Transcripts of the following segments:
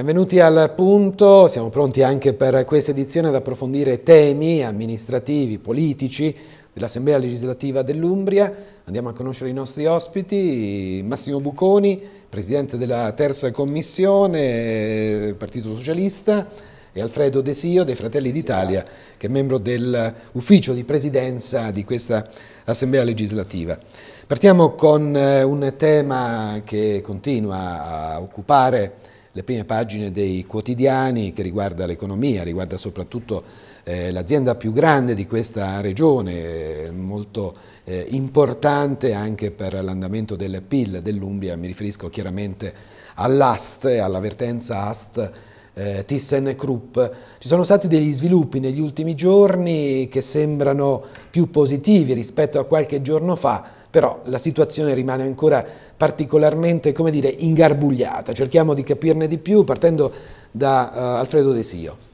Benvenuti al punto, siamo pronti anche per questa edizione ad approfondire temi amministrativi, politici dell'Assemblea legislativa dell'Umbria. Andiamo a conoscere i nostri ospiti, Massimo Buconi, presidente della terza commissione, Partito Socialista, e Alfredo Desio dei Fratelli d'Italia, che è membro dell'ufficio di presidenza di questa Assemblea legislativa. Partiamo con eh, un tema che continua a occupare le prime pagine dei quotidiani che riguarda l'economia, riguarda soprattutto eh, l'azienda più grande di questa regione, eh, molto eh, importante anche per l'andamento del PIL dell'Umbria, mi riferisco chiaramente all'AST, all'avvertenza AST eh, ThyssenKrupp. Ci sono stati degli sviluppi negli ultimi giorni che sembrano più positivi rispetto a qualche giorno fa, però la situazione rimane ancora particolarmente, come dire, ingarbugliata. Cerchiamo di capirne di più partendo da uh, Alfredo Desio.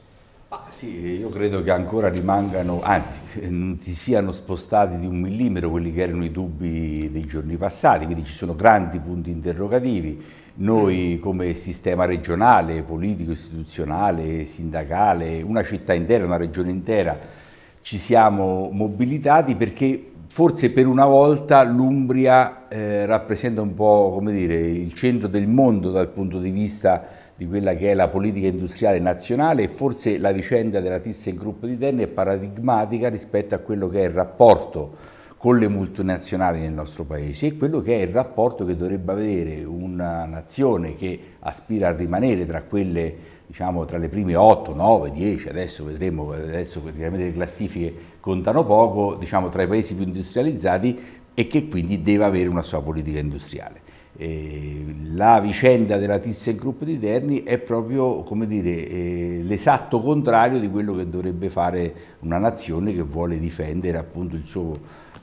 Ah, sì, io credo che ancora rimangano, anzi, non si siano spostati di un millimetro quelli che erano i dubbi dei giorni passati, quindi ci sono grandi punti interrogativi. Noi come sistema regionale, politico, istituzionale, sindacale, una città intera, una regione intera, ci siamo mobilitati perché forse per una volta l'Umbria eh, rappresenta un po' dire, il centro del mondo dal punto di vista di quella che è la politica industriale nazionale e forse la vicenda della ThyssenKrupp di Terni è paradigmatica rispetto a quello che è il rapporto con le multinazionali nel nostro paese e quello che è il rapporto che dovrebbe avere una nazione che aspira a rimanere tra quelle diciamo, tra le prime 8, 9, 10, adesso vedremo, adesso praticamente le classifiche contano poco, diciamo, tra i paesi più industrializzati e che quindi deve avere una sua politica industriale. Eh, la vicenda della ThyssenKrupp di Terni è proprio dire, eh, l'esatto contrario di quello che dovrebbe fare una nazione che vuole difendere appunto, suo,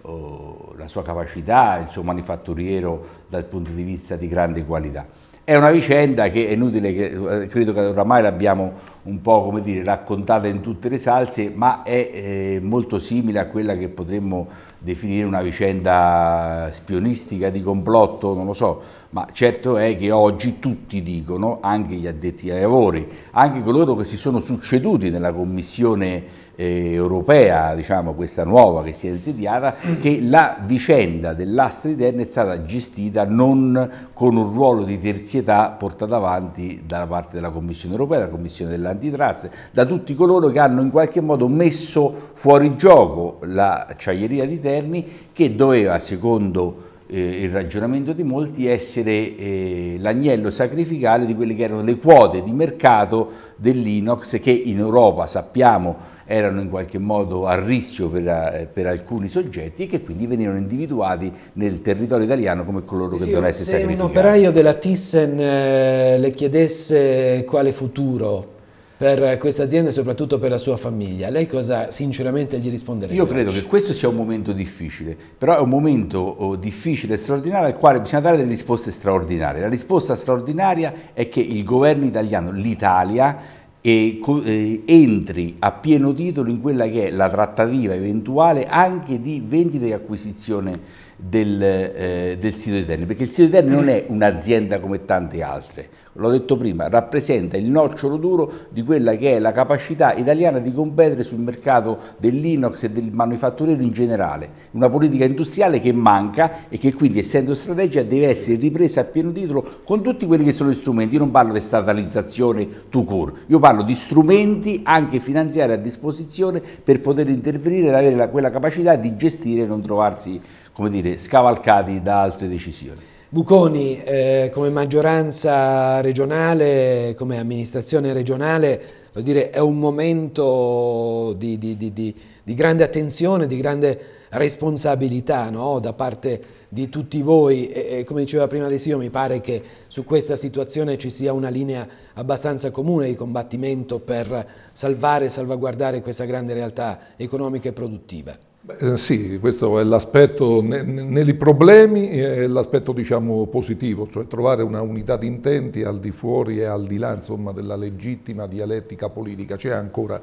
oh, la sua capacità, il suo manifatturiero dal punto di vista di grande qualità. È una vicenda che è inutile, che, eh, credo che oramai l'abbiamo un po' come dire raccontata in tutte le salse, ma è eh, molto simile a quella che potremmo definire una vicenda spionistica di complotto, non lo so, ma certo è che oggi tutti dicono, anche gli addetti ai lavori, anche coloro che si sono succeduti nella Commissione eh, europea, diciamo questa nuova che si è insediata, che la vicenda dell'Astra di è stata gestita non con un ruolo di terzietà portato avanti dalla parte della Commissione europea, la Commissione della antitrust, da tutti coloro che hanno in qualche modo messo fuori gioco l'acciaieria di Terni che doveva, secondo eh, il ragionamento di molti, essere eh, l'agnello sacrificale di quelle che erano le quote di mercato dell'inox che in Europa sappiamo erano in qualche modo a rischio per, eh, per, alcuni soggetti e che quindi venivano individuati nel territorio italiano come coloro sì, che dovevano essere sacrificati. Se un operaio della Thyssen eh, le chiedesse quale futuro per questa azienda e soprattutto per la sua famiglia. Lei cosa sinceramente gli risponderebbe? Io credo che questo sia un momento difficile, però è un momento oh, difficile e straordinario al quale bisogna dare delle risposte straordinarie. La risposta straordinaria è che il governo italiano, l'Italia, eh, entri a pieno titolo in quella che è la trattativa eventuale anche di vendita e acquisizione del, eh, del sito di Terni, perché il sito di Terni non è un'azienda come tante altre, l'ho detto prima, rappresenta il nocciolo duro di quella che è la capacità italiana di competere sul mercato dell'inox e del manifatturiero in generale, una politica industriale che manca e che quindi essendo strategia deve essere ripresa a pieno titolo con tutti quelli che sono gli strumenti, io non parlo di statalizzazione to cure, io parlo di strumenti anche finanziari a disposizione per poter intervenire e avere la, quella capacità di gestire e non trovarsi come dire, scavalcati da altre decisioni. Buconi, eh, come maggioranza regionale, come amministrazione regionale, dire, è un momento di, di, di, di, grande attenzione, di grande responsabilità no? da parte di tutti voi e, e come diceva prima De Sio mi pare che su questa situazione ci sia una linea abbastanza comune di combattimento per salvare e salvaguardare questa grande realtà economica e produttiva. Beh, eh, sì, questo è l'aspetto, nei problemi è l'aspetto diciamo, positivo, cioè trovare una unità di intenti al di fuori e al di là insomma, della legittima dialettica politica. C'è ancora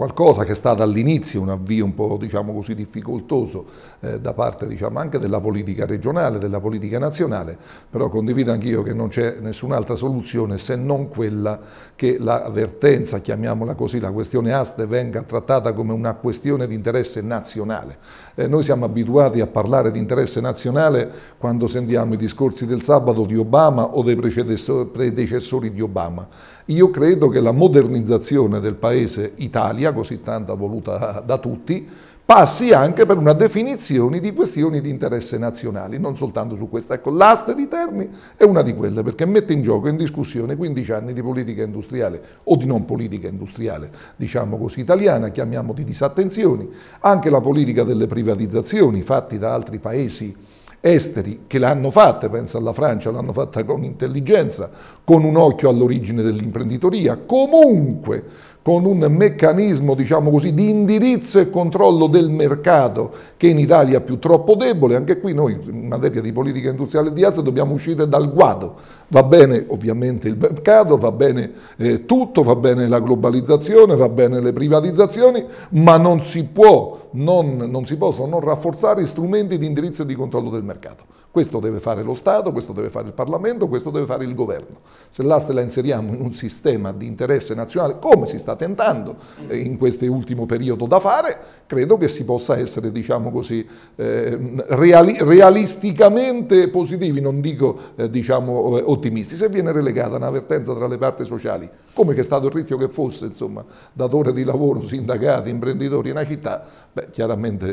qualcosa che è stato all'inizio un avvio un po' diciamo così, difficoltoso eh, da parte diciamo, anche della politica regionale, della politica nazionale, però condivido anch'io che non c'è nessun'altra soluzione se non quella che l'avvertenza, chiamiamola così, la questione ASTE venga trattata come una questione di interesse nazionale. Eh, noi siamo abituati a parlare di interesse nazionale quando sentiamo i discorsi del sabato di Obama o dei predecessori di Obama. Io credo che la modernizzazione del paese Italia, così tanto voluta da tutti, passi anche per una definizione di questioni di interesse nazionali, non soltanto su questa. Ecco, l'aste di Terni è una di quelle, perché mette in gioco, in discussione, 15 anni di politica industriale o di non politica industriale, diciamo così, italiana, chiamiamo di disattenzioni, anche la politica delle privatizzazioni fatti da altri paesi esteri che l'hanno fatta, penso alla Francia, l'hanno fatta con intelligenza, con un occhio all'origine dell'imprenditoria. Comunque con un meccanismo, diciamo così, di indirizzo e controllo del mercato che in Italia è più troppo debole. Anche qui noi, in materia di politica industriale e di asset, dobbiamo uscire dal guado. Va bene ovviamente il mercato, va bene eh, tutto, va bene la globalizzazione, va bene le privatizzazioni, ma non si, può, non, non si possono non rafforzare strumenti di indirizzo e di controllo del mercato. Questo deve fare lo Stato, questo deve fare il Parlamento, questo deve fare il governo. Se l'asse la inseriamo in un sistema di interesse nazionale, come si sta tentando eh, in questo ultimo periodo da fare, credo che si possa essere, diciamo così, eh, reali realisticamente positivi, non dico eh, diciamo, ottimisti. Se viene relegata un'avvertenza tra le parti sociali, come che è stato il rischio che fosse, insomma, datore di lavoro, sindacati, imprenditori in una città, beh, chiaramente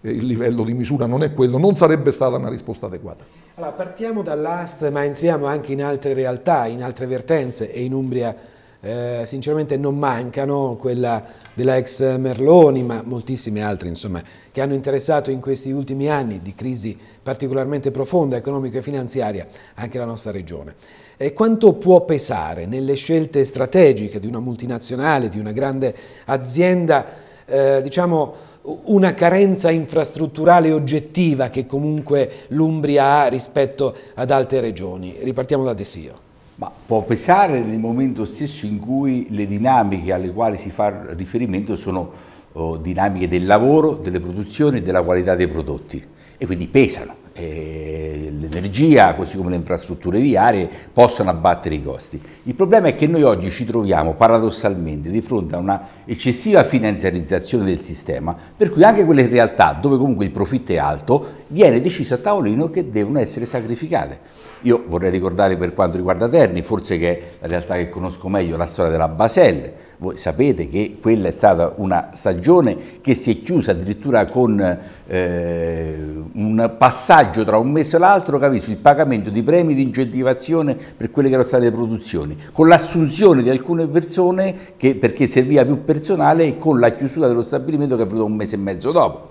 il livello di misura non è quello, non sarebbe stata una risposta risposta adeguata. Allora, partiamo dall'AST ma entriamo anche in altre realtà, in altre vertenze e in Umbria eh, sinceramente non mancano quella della ex Merloni ma moltissime altre insomma, che hanno interessato in questi ultimi anni di crisi particolarmente profonda economica e finanziaria anche la nostra regione. E quanto può pesare nelle scelte strategiche di una multinazionale, di una grande azienda eh, diciamo una carenza infrastrutturale oggettiva che comunque l'Umbria ha rispetto ad altre regioni. Ripartiamo da Desio. Ma può pesare nel momento stesso in cui le dinamiche alle quali si fa riferimento sono oh, dinamiche del lavoro, delle produzioni e della qualità dei prodotti e quindi pesano. E eh, l'energia, così come le infrastrutture viarie, possono abbattere i costi. Il problema è che noi oggi ci troviamo paradossalmente di fronte a una eccessiva finanziarizzazione del sistema, per cui anche quelle realtà dove comunque il profitto è alto, viene deciso a tavolino che devono essere sacrificate. Io vorrei ricordare per quanto riguarda Terni, forse che è la realtà che conosco meglio, la storia della Basel. Voi sapete che quella è stata una stagione che si è chiusa addirittura con eh, un passaggio tra un mese e l'altro che ha visto il pagamento di premi di incentivazione per quelle che erano state le produzioni, con l'assunzione di alcune persone che, perché serviva più personale e con la chiusura dello stabilimento che è venuto un mese e mezzo dopo.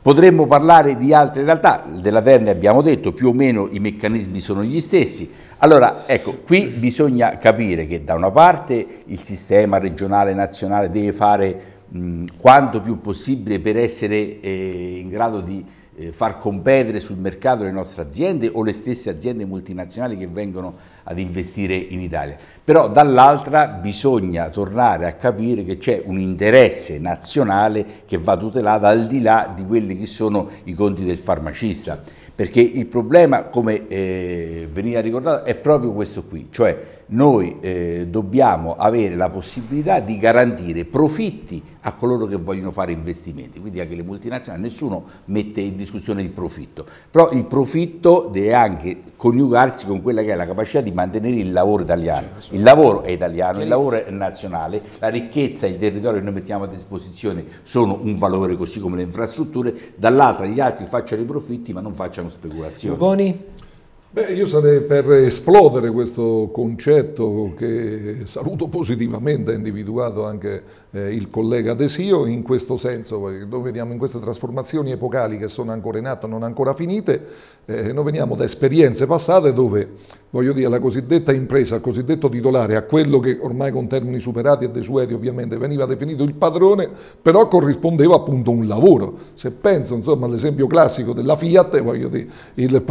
Potremmo parlare di altre realtà, della Verne abbiamo detto, più o meno i meccanismi sono gli stessi. Allora, ecco, qui bisogna capire che da una parte il sistema regionale nazionale deve fare mh, quanto più possibile per essere eh, in grado di eh, far competere sul mercato le nostre aziende o le stesse aziende multinazionali che vengono ad investire in Italia. Però dall'altra bisogna tornare a capire che c'è un interesse nazionale che va tutelato al di là di quelli che sono i conti del farmacista, perché il problema, come eh, veniva ricordato, è proprio questo qui, cioè noi eh, dobbiamo avere la possibilità di garantire profitti a coloro che vogliono fare investimenti, quindi anche le multinazionali, nessuno mette in discussione il profitto, però il profitto deve anche coniugarsi con quella che è la capacità di mantenere il lavoro italiano, certo. il lavoro è italiano, il lavoro è nazionale, la ricchezza e il territorio che noi mettiamo a disposizione sono un valore così come le infrastrutture, dall'altra gli altri facciano i profitti ma non facciano speculazioni. Lugoni? Beh, io sarei per esplodere questo concetto che saluto positivamente, ha individuato anche eh, il collega Desio, in questo senso, perché noi vediamo in queste trasformazioni epocali che sono ancora in atto, non ancora finite, eh, noi veniamo da esperienze passate dove, voglio dire, la cosiddetta impresa, il cosiddetto titolare, a quello che ormai con termini superati e desueti ovviamente veniva definito il padrone, però corrispondeva appunto a un lavoro. Se penso, insomma, all'esempio classico della Fiat, voglio dire, il,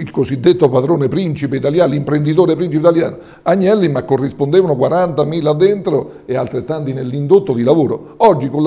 il cosiddetto detto padrone principe italiano, l'imprenditore principe italiano Agnelli, ma corrispondevano 40.000 dentro e altrettanti nell'indotto di lavoro. Oggi con,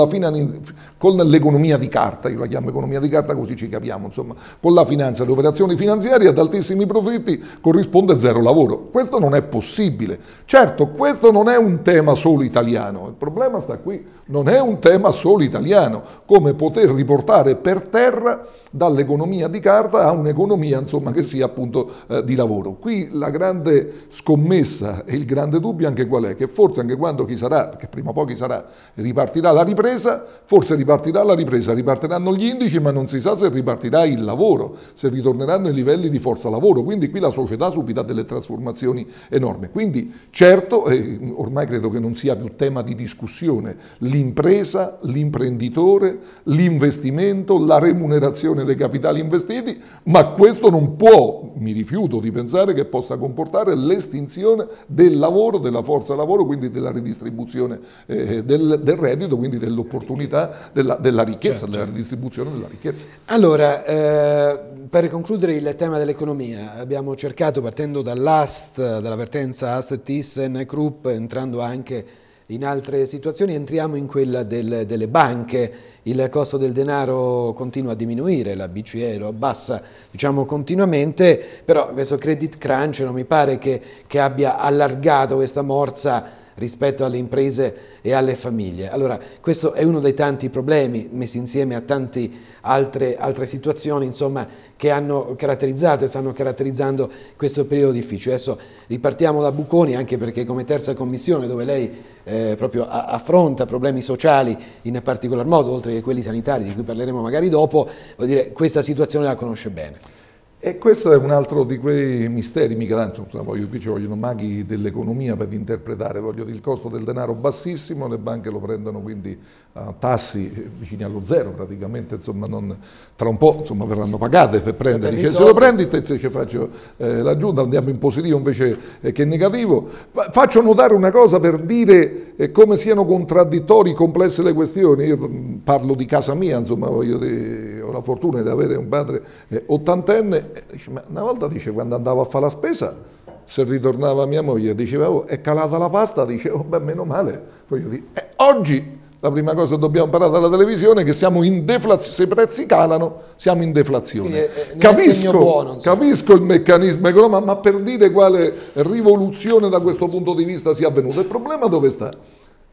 l'economia di carta, io la chiamo economia di carta così ci capiamo, insomma, con la finanza, le operazioni finanziarie ad altissimi profitti corrisponde zero lavoro. Questo non è possibile. Certo, questo non è un tema solo italiano, il problema sta qui, non è un tema solo italiano, come poter riportare per terra dall'economia di carta a un'economia insomma, che sia appunto eh, di lavoro. Qui la grande scommessa e il grande dubbio anche qual è? Che forse anche quando chi sarà, perché prima o poi chi sarà, ripartirà la ripresa, forse ripartirà la ripresa, ripartiranno gli indici, ma non si sa se ripartirà il lavoro, se ritorneranno i livelli di forza lavoro. Quindi qui la società subirà delle trasformazioni enormi. Quindi certo, eh, ormai credo che non sia più tema di discussione, l'impresa, l'imprenditore, l'investimento, la remunerazione dei capitali investiti, ma questo non può, mi rifiuto di pensare che possa comportare l'estinzione del lavoro, della forza lavoro, quindi della ridistribuzione eh, del, del, reddito, quindi dell'opportunità della, della, ricchezza, certo. della certo. ridistribuzione della ricchezza. Allora, eh, per concludere il tema dell'economia, abbiamo cercato partendo dall'AST, dall'avvertenza AST, Thyssen, Krupp, entrando anche in altre situazioni, entriamo in quella del, delle banche il costo del denaro continua a diminuire, la BCE lo abbassa diciamo, continuamente, però questo credit crunch non mi pare che, che abbia allargato questa morsa rispetto alle imprese e alle famiglie. Allora, questo è uno dei tanti problemi messi insieme a tante altre, altre situazioni insomma, che hanno caratterizzato e stanno caratterizzando questo periodo difficile. Adesso ripartiamo da Bucconi anche perché come terza commissione dove lei eh, proprio affronta problemi sociali in particolar modo, oltre che quelli sanitari di cui parleremo magari dopo, vuol dire, questa situazione la conosce bene. E questo è un altro di quei misteri migranti, voglio, qui ci vogliono maghi dell'economia per interpretare, voglio dire il costo del denaro bassissimo, le banche lo prendono quindi a tassi eh, vicini allo zero praticamente, insomma non, tra un po' insomma, verranno pagate per prendere, cioè, se lo prendi te, te ci faccio eh, l'aggiunta, andiamo in positivo invece eh, che negativo. Faccio notare una cosa per dire eh, come siano contraddittori, complesse le questioni, io mm, parlo di casa mia, insomma voglio dire ho la fortuna di avere un padre eh, ottantenne, eh, dice, ma una volta dice, quando andavo a fare la spesa, se ritornava mia moglie, diceva, oh, è calata la pasta, dice, oh, beh, meno male. Dire, eh, oggi la prima cosa che dobbiamo imparare dalla televisione è che siamo in deflazione, se i prezzi calano siamo in deflazione. È, è, capisco, buono, capisco, il meccanismo economico, ma per dire quale rivoluzione da questo punto di vista sia avvenuta, il problema dove sta?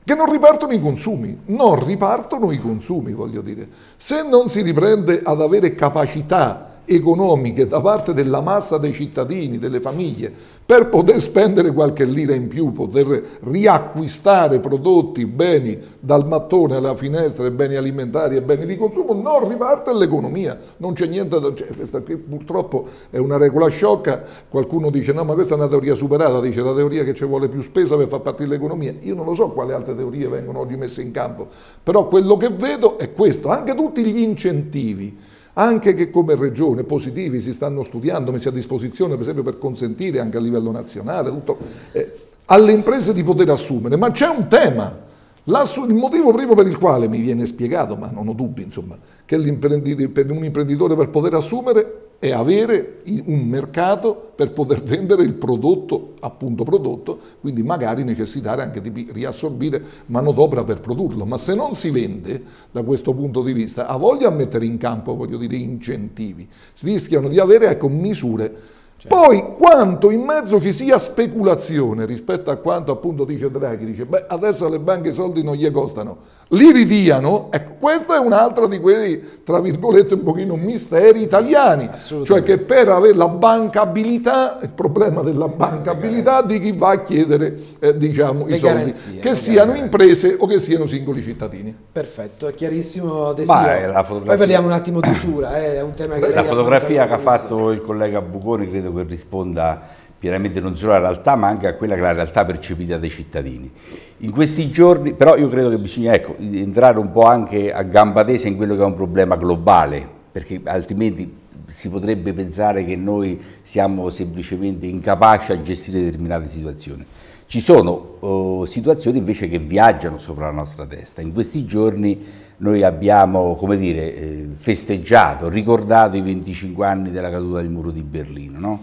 che non ripartono i consumi, non ripartono i consumi, voglio dire. Se non si riprende ad avere capacità economiche da parte della massa dei cittadini, delle famiglie, per poter spendere qualche lira in più, poter riacquistare prodotti, beni dal mattone alla finestra, beni alimentari e beni di consumo, non riparte l'economia, non c'è niente da... Cioè, questa qui purtroppo è una regola sciocca, qualcuno dice no ma questa è una teoria superata, dice la teoria che ci vuole più spesa per far partire l'economia, io non lo so quali altre teorie vengono oggi messe in campo, però quello che vedo è questo, anche tutti gli incentivi anche che come regione positivi si stanno studiando, messi a disposizione per esempio per consentire anche a livello nazionale tutto, eh, alle imprese di poter assumere, ma c'è un tema. Il motivo primo per il quale mi viene spiegato, ma non ho dubbi, insomma, che per un imprenditore per poter assumere è avere un mercato per poter vendere il prodotto, appunto prodotto, quindi magari necessitare anche di riassorbire manodopera per produrlo, ma se non si vende da questo punto di vista, ha voglia di mettere in campo, voglio dire, incentivi, si rischiano di avere ecco, misure Certo. Poi quanto in mezzo ci sia speculazione rispetto a quanto appunto dice Draghi, dice beh adesso le banche i soldi non gli costano, li ridiano, ecco, questo è un altro di quei, tra virgolette, un pochino misteri italiani, cioè che per avere la bancabilità, il problema della bancabilità di chi va a chiedere, eh, diciamo, le i soldi, garanzie, che siano garanzie. imprese o che siano singoli cittadini. Perfetto, è chiarissimo Desiderio. Poi parliamo un attimo di usura, eh, è un tema che... La fotografia che ha fatto il collega Buconi credo che risponda pienamente non solo alla realtà ma anche a quella che è la realtà percepita dai cittadini. In questi giorni però io credo che bisogna ecco, entrare un po' anche a gamba tesa in quello che è un problema globale perché altrimenti si potrebbe pensare che noi siamo semplicemente incapaci a gestire determinate situazioni. Ci sono eh, situazioni invece che viaggiano sopra la nostra testa. In questi giorni noi abbiamo dire, eh, festeggiato, ricordato i 25 anni della caduta del muro di Berlino. No?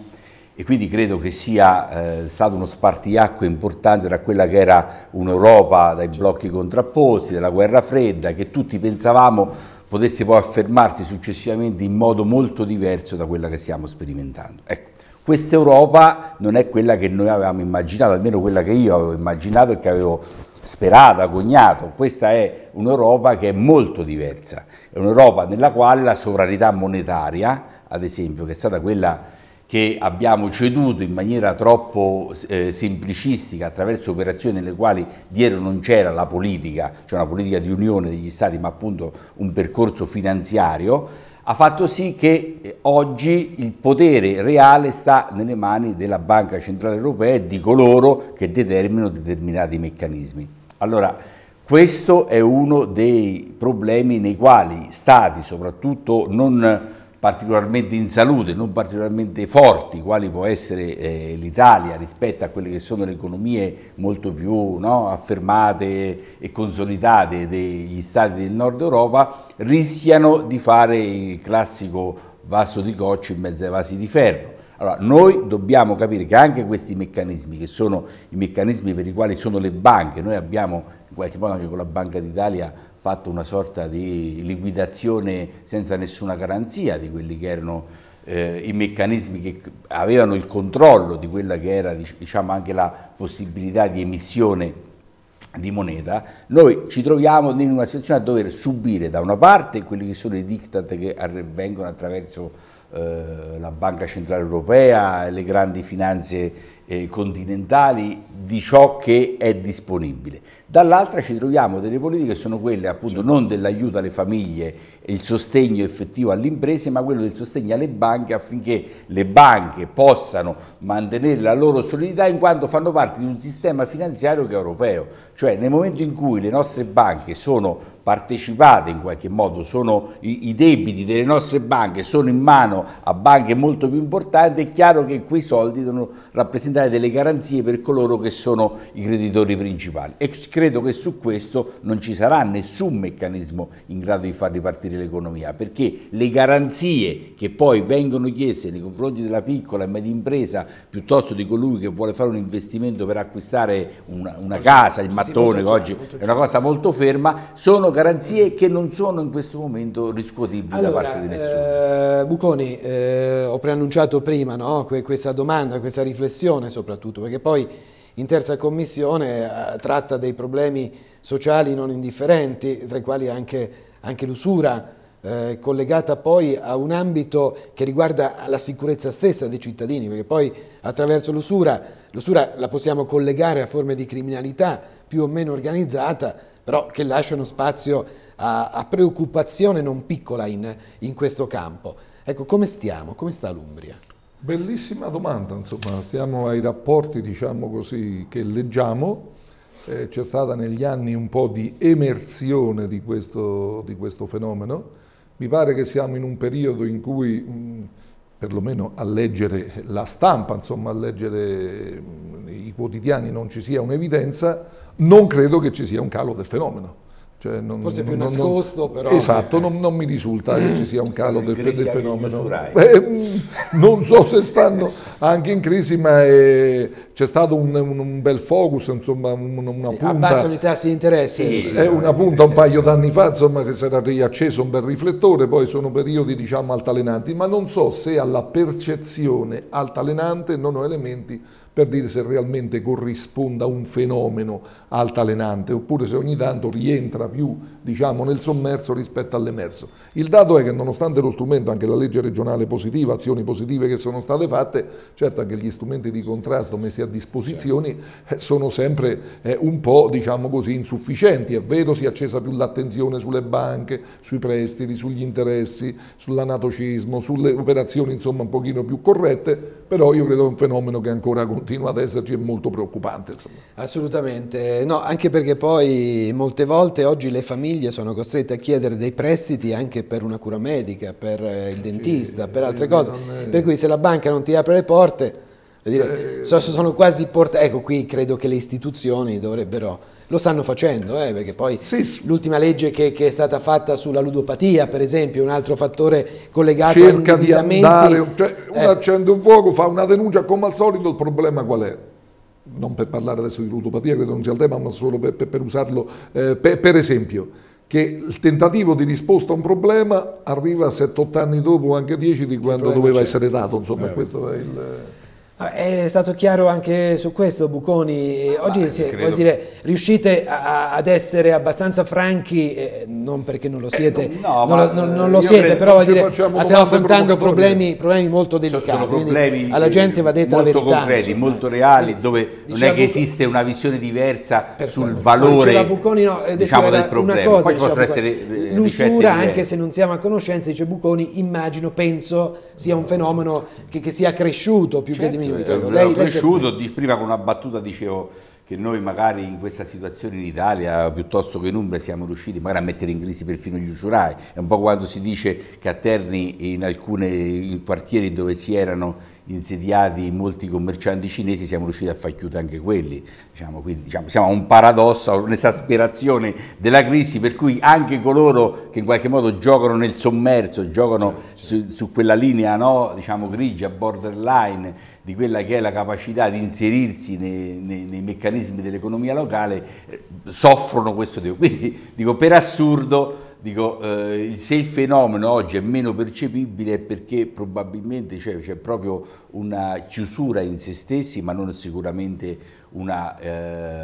e quindi credo che sia eh, stato uno spartiacque importante da quella che era un'Europa dai blocchi contrapposti, della guerra fredda, che tutti pensavamo potesse poi affermarsi successivamente in modo molto diverso da quella che stiamo sperimentando. Ecco, questa Europa non è quella che noi avevamo immaginato, almeno quella che io avevo immaginato e che avevo sperato, agognato. Questa è un'Europa che è molto diversa, è un'Europa nella quale la sovranità monetaria, ad esempio, che è stata quella che abbiamo ceduto in maniera troppo eh, semplicistica attraverso operazioni nelle quali dietro non c'era la politica, cioè una politica di unione degli Stati, ma appunto un percorso finanziario, ha fatto sì che eh, oggi il potere reale sta nelle mani della Banca Centrale Europea e di coloro che determinano determinati meccanismi. Allora, questo è uno dei problemi nei quali Stati, soprattutto non particolarmente in salute, non particolarmente forti, quali può essere eh, l'Italia rispetto a quelle che sono le economie molto più no, affermate e consolidate degli stati del nord Europa, rischiano di fare il classico vaso di coccio in mezzo ai vasi di ferro. Allora, noi dobbiamo capire che anche questi meccanismi, che sono i meccanismi per i quali sono le banche, noi abbiamo in qualche modo anche con la Banca d'Italia fatto una sorta di liquidazione senza nessuna garanzia di quelli che erano eh, i meccanismi che avevano il controllo di quella che era diciamo, anche la possibilità di emissione di moneta, noi ci troviamo in una situazione a dover subire da una parte quelli che sono i diktat che vengono attraverso eh, la Banca Centrale Europea, le grandi finanze eh, continentali, di ciò che è disponibile dall'altra ci troviamo delle politiche che sono quelle appunto certo. non dell'aiuto alle famiglie il sostegno effettivo alle imprese, ma quello del sostegno alle banche affinché le banche possano mantenere la loro solidità in quanto fanno parte di un sistema finanziario che è europeo, cioè nel momento in cui le nostre banche sono partecipate in qualche modo, sono, i, i, debiti delle nostre banche sono in mano a banche molto più importanti, è chiaro che quei soldi devono rappresentare delle garanzie per coloro che sono i creditori principali. E credo che su questo non ci sarà nessun meccanismo in grado di far ripartire l'economia, perché le garanzie che poi vengono chieste nei confronti della piccola e media impresa, piuttosto di colui che vuole fare un investimento per acquistare una, una casa, il mattone, che oggi certo, è una cosa molto ferma, sono garanzie che non sono in questo momento riscuotibili allora, da parte di nessuno. Eh, Buconi, eh, ho preannunciato prima no, questa domanda, questa riflessione soprattutto, perché poi in terza commissione eh, tratta dei problemi sociali non indifferenti, tra i quali anche, anche l'usura, eh, collegata poi a un ambito che riguarda la sicurezza stessa dei cittadini, perché poi attraverso l'usura, l'usura la possiamo collegare a forme di criminalità più o meno organizzata, però che lasciano spazio a, a preoccupazione non piccola in, in questo campo. Ecco, come stiamo? Come sta l'Umbria? Bellissima domanda, insomma, stiamo ai rapporti, diciamo così, che leggiamo. Eh, c'è stata negli anni un po' di emersione di questo, di questo, fenomeno. Mi pare che siamo in un periodo in cui, mh, perlomeno a leggere la stampa, insomma, a leggere mh, i quotidiani non ci sia un'evidenza, non credo che ci sia un calo del fenomeno cioè non, Forse più non, nascosto, non, però. Esatto, non, non, mi risulta che ci sia un calo del, del, fenomeno. Eh, mm, non so se stanno anche in crisi, ma è, eh, c'è stato un, un, bel focus, insomma, una punta. Abbassano i tassi di interesse. Eh, sì, eh, una punta un paio d'anni fa, insomma, che si era riacceso un bel riflettore, poi sono periodi, diciamo, altalenanti, ma non so se alla percezione altalenante non ho elementi per dire se realmente corrisponda un fenomeno altalenante oppure se ogni tanto rientra più diciamo, nel sommerso rispetto all'emerso. Il dato è che nonostante lo strumento, anche la legge regionale positiva, azioni positive che sono state fatte, certo anche gli strumenti di contrasto messi a disposizione certo. sono sempre eh, un po' diciamo così, insufficienti, è vero si è accesa più l'attenzione sulle banche, sui prestiti, sugli interessi, sull'anatocismo, sulle operazioni insomma un pochino più corrette, però io credo che è un fenomeno che ancora continua ad esserci e molto preoccupante. Insomma. Assolutamente, no, anche perché poi molte volte oggi le famiglie sono costrette a chiedere dei prestiti anche per una cura medica, per eh, il dentista, sì, per altre cose, per cui se la banca non ti apre le porte Dire, cioè, eh, so, sono quasi portati. Ecco, qui credo che le istituzioni dovrebbero. Lo stanno facendo, eh, perché poi sì. l'ultima legge che, che, è stata fatta sulla ludopatia, per esempio, è un altro fattore collegato Cerca di andare, cioè, eh. uno accende un fuoco, fa una denuncia, come al solito il problema qual è? Non per parlare adesso di ludopatia, credo non sia il tema, ma solo per, per, per usarlo eh, per, per esempio che il tentativo di risposta a un problema arriva 7-8 anni dopo o anche 10 di quando doveva essere dato. Insomma, eh, questo è il... Ah, è stato chiaro anche su questo, Bucconi. Eh, oggi se, credo... dire, riuscite a, ad essere abbastanza franchi, eh, non perché non lo eh, siete, eh, no, non, lo, non, non eh, lo siete credo, però dire, stiamo affrontando problemi, problemi, molto delicati. Problemi alla gente va detta la verità. Molto concreti, insomma. molto reali, dove diceva non è diciamo che esiste una visione diversa Perfetto. sul valore Buconi, no, diciamo, del problema. Cosa, Poi ci possono essere l'usura, anche se non siamo a conoscenza, dice Buconi, immagino, penso sia un fenomeno che, che sia cresciuto più certo. che diminuito noi. È un lei, cresciuto, lei... prima con una battuta dicevo che noi magari in questa situazione in Italia piuttosto che in Umbria siamo riusciti magari a mettere in crisi perfino gli usurai, è un po' quando si dice che a Terni in alcuni quartieri dove si erano insediati molti commercianti cinesi siamo riusciti a far chiudere anche quelli, diciamo, quindi diciamo, siamo a un paradosso, a un'esasperazione della crisi per cui anche coloro che in qualche modo giocano nel sommerso, giocano certo, certo. su, su quella linea no, diciamo, grigia, borderline, di quella che è la capacità di inserirsi nei, nei, nei meccanismi dell'economia locale, eh, soffrono questo tipo. Quindi dico per assurdo Dico, eh, se il fenomeno oggi è meno percepibile è perché probabilmente cioè, c'è, proprio una chiusura in se stessi, ma non sicuramente una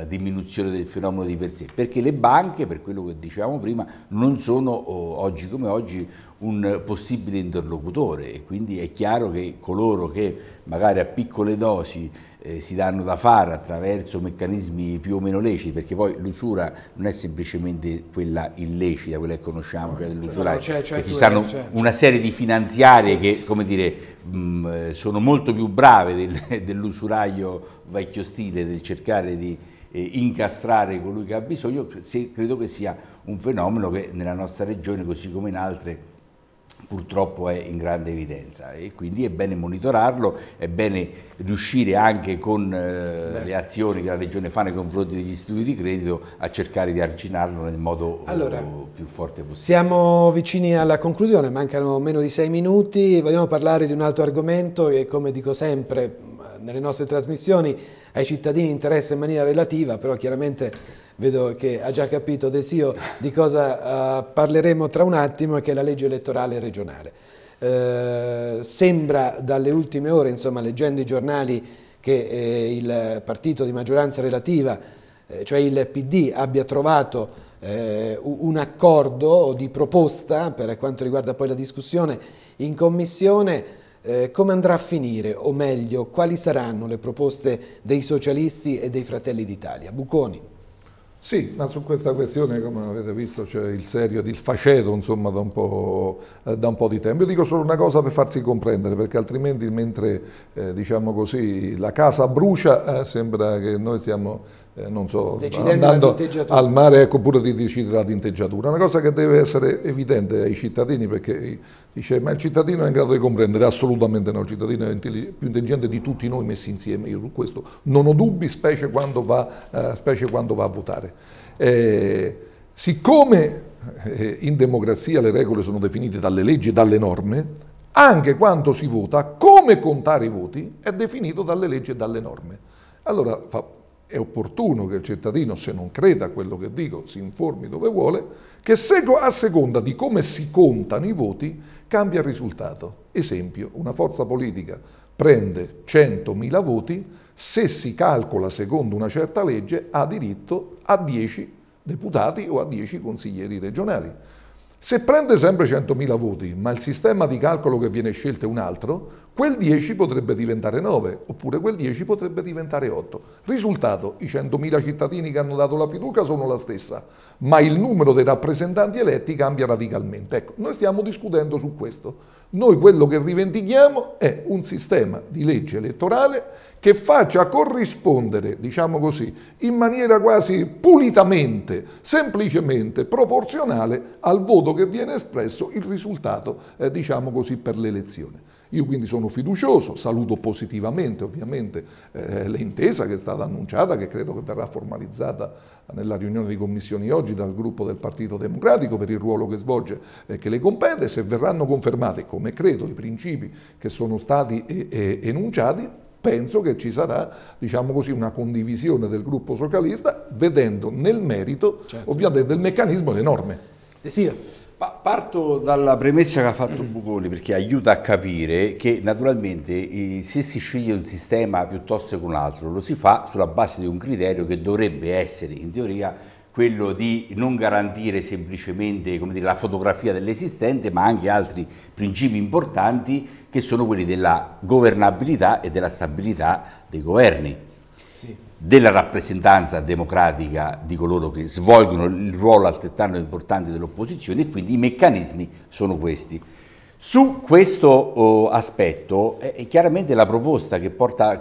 eh, diminuzione del fenomeno di per sé, perché le banche, per quello che dicevamo prima, non sono oh, oggi come oggi un possibile interlocutore e quindi è chiaro che coloro che magari a piccole dosi eh, si danno da fare attraverso meccanismi più o meno leciti, perché poi l'usura non è semplicemente quella illecita, quella che conosciamo, cioè dell'usuraio, cioè, cioè, ci sono cioè, una serie di finanziarie sì, che, sì. come dire, mh, mm, eh, sono molto più brave del, dell'usuraio vecchio stile, del cercare di eh, incastrare colui che ha bisogno, se, credo che sia un fenomeno che nella nostra regione, così come in altre, regioni, purtroppo è in grande evidenza e quindi è bene monitorarlo, è bene riuscire anche con eh, le azioni che la Regione fa nei confronti degli istituti di credito a cercare di arginarlo nel modo eh, allora, più forte possibile. Siamo vicini alla conclusione, mancano meno di sei minuti, vogliamo parlare di un altro argomento che come dico sempre nelle nostre trasmissioni ai cittadini interessa in maniera relativa, però chiaramente vedo che ha già capito Desio di cosa uh, parleremo tra un attimo, e che è la legge elettorale regionale. Eh, sembra dalle ultime ore, insomma, leggendo i giornali, che eh, il partito di maggioranza relativa, eh, cioè il PD, abbia trovato eh, un accordo di proposta per quanto riguarda poi la discussione in commissione. Eh, come andrà a finire, o meglio, quali saranno le proposte dei socialisti e dei fratelli d'Italia? Buconi. Sì, ma su questa questione, come avete visto, c'è il serio, il faceto insomma, da, un eh, da, un po', di tempo. Io dico solo una cosa per farsi comprendere, perché altrimenti mentre eh, diciamo così, la casa brucia eh, sembra che noi stiamo eh, non so, andando al mare ecco pure di decidere la tinteggiatura. Una cosa che deve essere evidente ai cittadini perché eh, dice ma il cittadino è in grado di comprendere, assolutamente no, il cittadino è più intelligente di tutti noi messi insieme, io su questo non ho dubbi, specie quando va, eh, specie quando va a votare. Eh, siccome eh, in democrazia le regole sono definite dalle leggi e dalle norme, anche quando si vota, come contare i voti è definito dalle leggi e dalle norme. Allora fa è opportuno che il cittadino, se non creda a quello che dico, si informi dove vuole, che a seconda di come si contano i voti cambia il risultato. Esempio, una forza politica prende 100.000 voti, se si calcola secondo una certa legge ha diritto a 10 deputati o a 10 consiglieri regionali. Se prende sempre 100.000 voti, ma il sistema di calcolo che viene scelto è un altro, quel 10 potrebbe diventare 9, oppure quel 10 potrebbe diventare 8. Risultato, i 100.000 cittadini che hanno dato la fiducia sono la stessa, ma il numero dei rappresentanti eletti cambia radicalmente. Ecco, noi stiamo discutendo su questo. Noi quello che rivendichiamo è un sistema di legge elettorale che faccia corrispondere, diciamo così, in maniera quasi pulitamente, semplicemente proporzionale al voto che viene espresso il risultato, eh, diciamo così, per l'elezione. Io quindi sono fiducioso, saluto positivamente ovviamente eh, l'intesa che è stata annunciata, che credo che verrà formalizzata nella riunione di commissioni oggi dal gruppo del Partito Democratico per il ruolo che svolge e eh, che le compete, se verranno confermati, come credo, i principi che sono stati eh, eh enunciati, penso che ci sarà diciamo così, una condivisione del gruppo socialista vedendo nel merito certo. ovviamente del meccanismo le norme. Desir. Parto dalla premessa che ha fatto Buconi perché aiuta a capire che naturalmente se si sceglie un sistema piuttosto che un altro lo si fa sulla base di un criterio che dovrebbe essere in teoria quello di non garantire semplicemente dire, la fotografia dell'esistente, ma anche altri principi importanti che sono quelli della governabilità e della stabilità dei governi, sì. della rappresentanza democratica di coloro che svolgono il ruolo altrettanto importante dell'opposizione e quindi i meccanismi sono questi. Su questo oh, aspetto eh, chiaramente la proposta che porta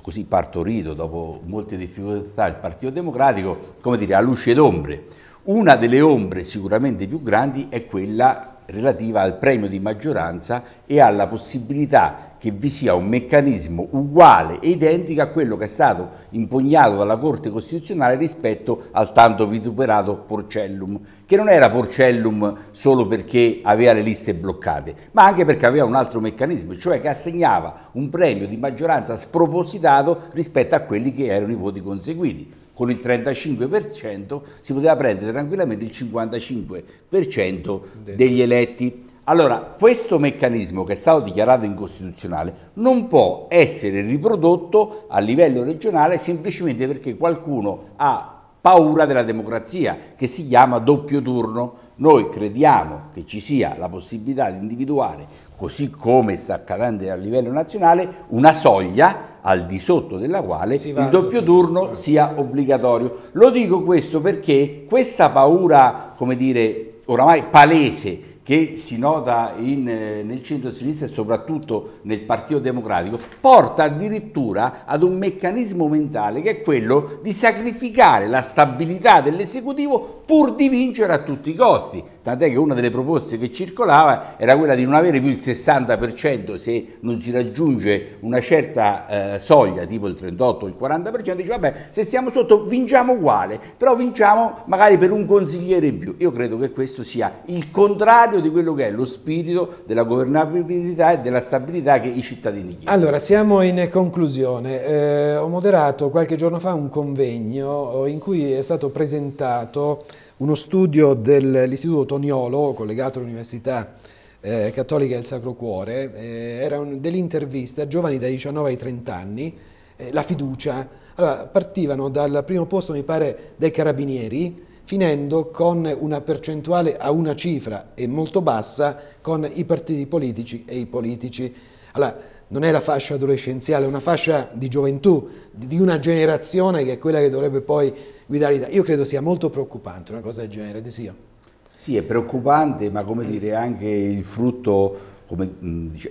così partorito dopo molte difficoltà il Partito Democratico, come dire, a luce ed ombre. Una delle ombre sicuramente più grandi è quella relativa al premio di maggioranza e alla possibilità che vi sia un meccanismo uguale e identico a quello che è stato impugnato dalla Corte Costituzionale rispetto al tanto vituperato Porcellum, che non era Porcellum solo perché aveva le liste bloccate, ma anche perché aveva un altro meccanismo, cioè che assegnava un premio di maggioranza spropositato rispetto a quelli che erano i voti conseguiti con il 35% si poteva prendere tranquillamente il 55% degli eletti. Allora, questo meccanismo che è stato dichiarato incostituzionale non può essere riprodotto a livello regionale semplicemente perché qualcuno ha paura della democrazia, che si chiama doppio turno. Noi crediamo che ci sia la possibilità di individuare così come sta accadendo a livello nazionale, una soglia al di sotto della quale il doppio turno sia obbligatorio. Lo dico questo perché questa paura, come dire, oramai palese che si nota in, eh, nel centro-sinistra e soprattutto nel Partito Democratico, porta addirittura ad un meccanismo mentale che è quello di sacrificare la stabilità dell'esecutivo pur di vincere a tutti i costi. Tant'è che una delle proposte che circolava era quella di non avere più il 60% se non si raggiunge una certa eh, soglia, tipo il 38 o il 40%, dice vabbè, se siamo sotto vinciamo uguale, però vinciamo magari per un consigliere in più. Io credo che questo sia il contrario contrario di quello che è lo spirito della governabilità e della stabilità che i cittadini chiedono. Allora, siamo in conclusione. Eh, ho moderato qualche giorno fa un convegno eh, in cui è stato presentato uno studio dell'Istituto Toniolo, collegato all'Università eh, Cattolica del Sacro Cuore, eh, era dell'intervista a giovani dai 19 ai 30 anni, eh, la fiducia. Allora, partivano dal primo posto, mi pare, dai carabinieri, finendo con una percentuale a una cifra e molto bassa con i partiti politici e i politici. Allora, non è la fascia adolescenziale, è una fascia di gioventù, di una generazione che è quella che dovrebbe poi guidare l'Italia. Io credo sia molto preoccupante una cosa del genere, Desio. Sì, è preoccupante, ma come dire, anche il frutto come,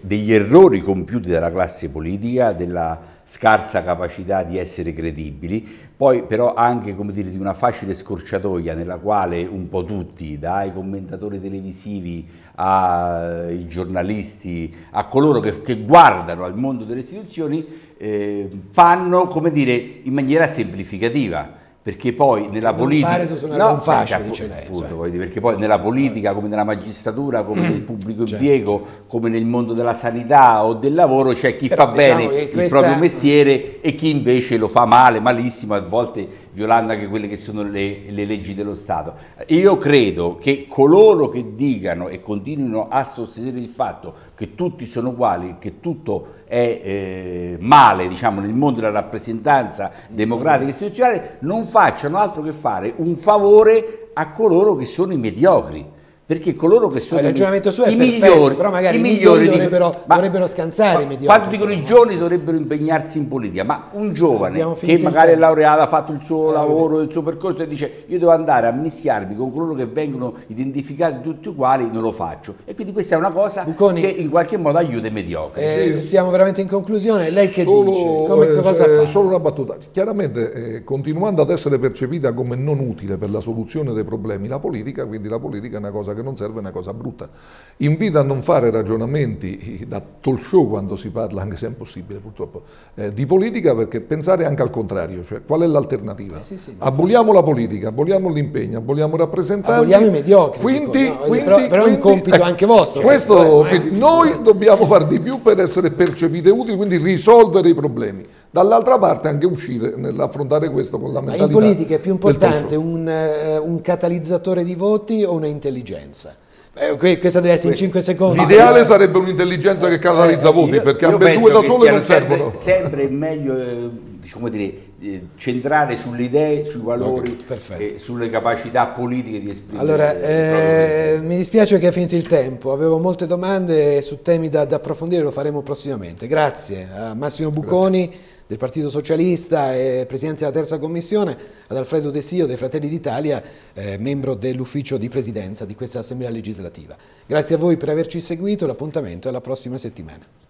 degli errori compiuti dalla classe politica, della scarsa capacità di essere credibili, poi però anche come dire, di una facile scorciatoia nella quale un po' tutti, dai commentatori televisivi ai giornalisti, a coloro che, che guardano al mondo delle istituzioni, eh, fanno come dire, in maniera semplificativa perché poi nella non politica no, facile, perché, appunto, cioè. perché poi nella politica come nella magistratura come mm. nel pubblico certo, impiego certo. come nel mondo della sanità o del lavoro c'è cioè chi Però fa diciamo bene il proprio mestiere e chi invece lo fa male malissimo a volte violando anche quelle che sono le, le leggi dello Stato. Io credo che coloro che dicano e continuino a sostenere il fatto che tutti sono uguali, che tutto è eh, male diciamo, nel mondo della rappresentanza democratica e istituzionale, non facciano altro che fare un favore a coloro che sono i mediocri perché coloro che sono i, perfetto, migliori, però magari i migliori dovrebbero, dico, dovrebbero scansare i mediocri. Quando dicono i giovani dovrebbero impegnarsi in politica, ma un giovane che magari è laureato, ha fatto il suo lavoro, il suo percorso e dice io devo andare a mischiarmi con coloro che vengono identificati tutti uguali, non lo faccio. E quindi questa è una cosa Bucconi, che in qualche modo aiuta i mediocri. Eh, siamo veramente in conclusione, lei che solo, dice? Come, eh, cosa fa? Solo una battuta. Chiaramente eh, continuando ad essere percepita come non utile per la soluzione dei problemi la politica, quindi la politica è una cosa che che non serve è una cosa brutta. Invito a non fare ragionamenti eh, da talk show quando si parla, anche se è impossibile purtroppo, eh, di politica perché pensare anche al contrario, cioè qual è l'alternativa? Eh sì, sì, aboliamo la politica, aboliamo l'impegno, aboliamo i rappresentanti. Aboliamo i mediocri. Quindi, dico, no, quindi però, però quindi, è un compito eh, anche vostro. Questo, questo eh, è, noi dobbiamo fare di più per essere percepite utili, quindi risolvere i problemi dall'altra parte anche uscire nell'affrontare questo con la mentalità. Ma in politica è più importante un, eh, un catalizzatore di voti o un'intelligenza? Eh, questa deve essere in 5 secondi. L'ideale sarebbe un'intelligenza che catalizza eh, voti, io, perché due da sole non servono. Sempre meglio eh, diciamo dire, eh, centrare sulle idee, sui valori, okay, e eh, sulle capacità politiche di esprimere. Allora, mi dispiace che è finito il tempo, avevo molte domande su temi da, da approfondire, lo faremo prossimamente. Grazie a Massimo Bucconi del Partito Socialista e Presidente della Terza Commissione, ad Alfredo De dei Fratelli d'Italia, eh, membro dell'ufficio di presidenza di questa Assemblea legislativa. Grazie a voi per averci seguito, l'appuntamento è alla prossima settimana.